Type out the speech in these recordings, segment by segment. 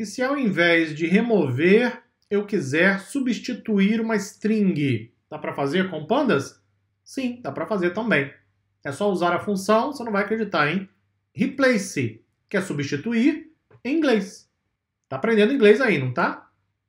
E se ao invés de remover, eu quiser substituir uma string, dá para fazer com pandas? Sim, dá para fazer também. É só usar a função, você não vai acreditar, hein? Replace, que é substituir em inglês. Tá aprendendo inglês aí, não tá?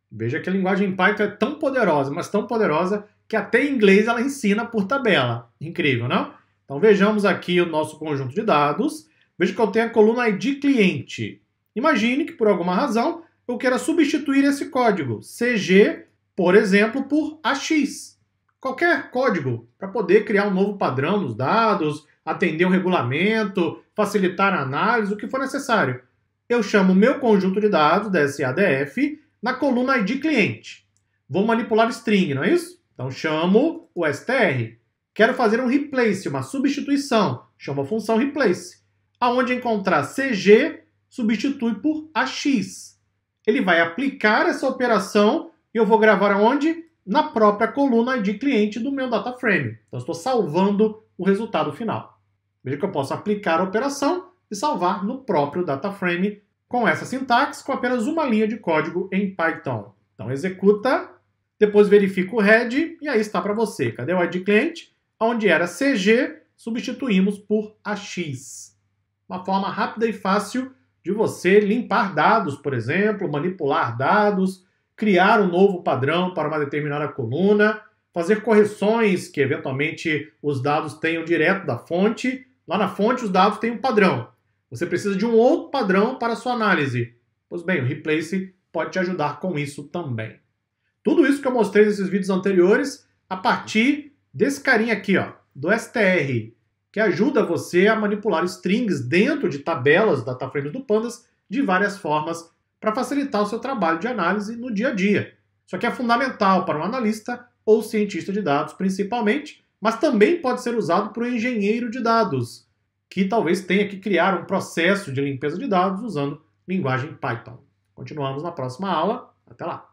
Veja que a linguagem Python é tão poderosa, mas tão poderosa, que até em inglês ela ensina por tabela. Incrível, não? Então vejamos aqui o nosso conjunto de dados. Veja que eu tenho a coluna ID cliente. Imagine que, por alguma razão, eu queira substituir esse código CG, por exemplo, por AX. Qualquer código para poder criar um novo padrão nos dados, atender um regulamento, facilitar a análise, o que for necessário. Eu chamo meu conjunto de dados, desse Df na coluna ID cliente. Vou manipular string, não é isso? Então chamo o str. Quero fazer um replace, uma substituição. Chamo a função replace, aonde encontrar cg substitui por AX. Ele vai aplicar essa operação e eu vou gravar aonde? Na própria coluna de cliente do meu data frame. Então, estou salvando o resultado final. Veja que eu posso aplicar a operação e salvar no próprio data frame com essa sintaxe, com apenas uma linha de código em Python. Então, executa, depois verifica o head e aí está para você. Cadê o ID cliente? Onde era CG, substituímos por AX. Uma forma rápida e fácil de você limpar dados, por exemplo, manipular dados, criar um novo padrão para uma determinada coluna, fazer correções que eventualmente os dados tenham direto da fonte. Lá na fonte, os dados têm um padrão. Você precisa de um outro padrão para a sua análise. Pois bem, o Replace pode te ajudar com isso também. Tudo isso que eu mostrei nesses vídeos anteriores a partir desse carinha aqui, ó, do STR que ajuda você a manipular strings dentro de tabelas dataframes do Pandas de várias formas para facilitar o seu trabalho de análise no dia a dia. Isso aqui é fundamental para um analista ou cientista de dados, principalmente, mas também pode ser usado para um engenheiro de dados, que talvez tenha que criar um processo de limpeza de dados usando linguagem Python. Continuamos na próxima aula. Até lá!